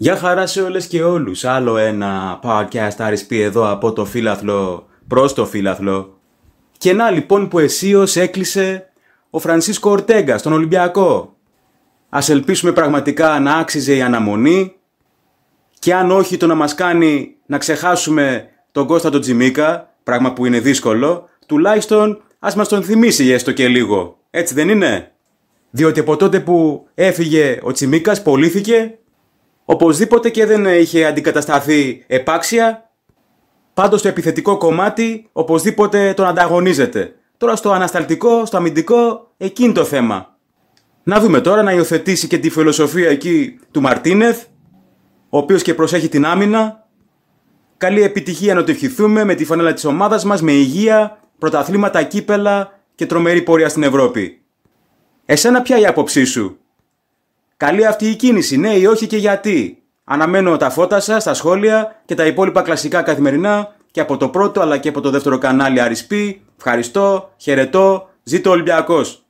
Γεια χαρά σε όλες και όλους. Άλλο ένα podcast αρισπή εδώ από το φύλαθλο προς το φύλαθλο. Και να λοιπόν που εσείως έκλεισε ο Φρανσίσκο Ορτέγκα στον Ολυμπιακό. Ας ελπίσουμε πραγματικά να άξιζε η αναμονή και αν όχι το να μας κάνει να ξεχάσουμε τον Κώστα τον Τζιμίκα, πράγμα που είναι δύσκολο, τουλάχιστον ας μας τον θυμίσει έστω και λίγο. Έτσι δεν είναι. Διότι από τότε που έφυγε ο Τσιμίκας, πωλήθηκε... Οπωσδήποτε και δεν είχε αντικατασταθεί επάξια. Πάντως το επιθετικό κομμάτι οπωσδήποτε τον ανταγωνίζεται. Τώρα στο ανασταλτικό, στο αμυντικό, εκεί το θέμα. Να δούμε τώρα να υιοθετήσει και τη φιλοσοφία εκεί του Μαρτίνεθ, ο οποίος και προσέχει την άμυνα. Καλή επιτυχία να το ευχηθούμε με τη φανέλα της ομάδας μας, με υγεία, πρωταθλήματα, κύπελα και τρομερή πορεία στην Ευρώπη. Εσένα ποια η άποψή σου. Καλή αυτή η κίνηση, ναι ή όχι και γιατί. Αναμένω τα φώτα σας, τα σχόλια και τα υπόλοιπα κλασικά καθημερινά και από το πρώτο αλλά και από το δεύτερο κανάλι Αρισπή. Ευχαριστώ, χαιρετώ, ζήτω Ολυμπιακός.